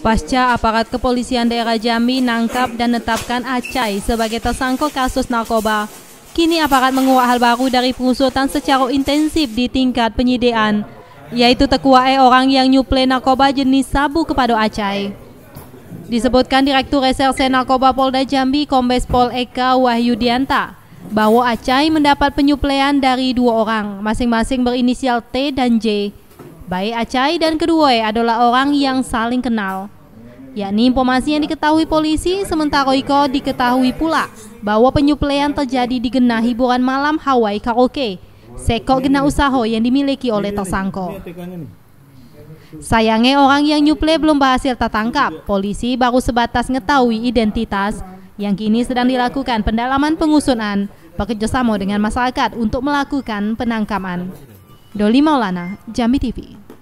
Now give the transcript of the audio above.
Pasca aparat kepolisian daerah Jambi nangkap dan menetapkan Acai sebagai tersangka kasus narkoba, kini aparat menguak hal baru dari pengusutan secara intensif di tingkat penyidikan, yaitu tekuae orang yang nyuplai narkoba jenis sabu kepada Acai. Disebutkan Direktur Reserse Narkoba Polda Jambi Kombes Pol Eka Wahyudianta bahwa Acai mendapat penyuplaian dari dua orang, masing-masing berinisial T dan J. Baik Acai dan kedua adalah orang yang saling kenal. Yakni informasi yang diketahui polisi, sementara Iko diketahui pula bahwa penyuplaian terjadi di genah hiburan malam Hawaii Karaoke, sekok genah usaha yang dimiliki oleh tersangka. Sayangnya orang yang nyuple belum berhasil tertangkap, polisi baru sebatas mengetahui identitas yang kini sedang dilakukan pendalaman pengusunan, bekerjasama dengan masyarakat untuk melakukan penangkapan. Doli Maulana, Jambi TV.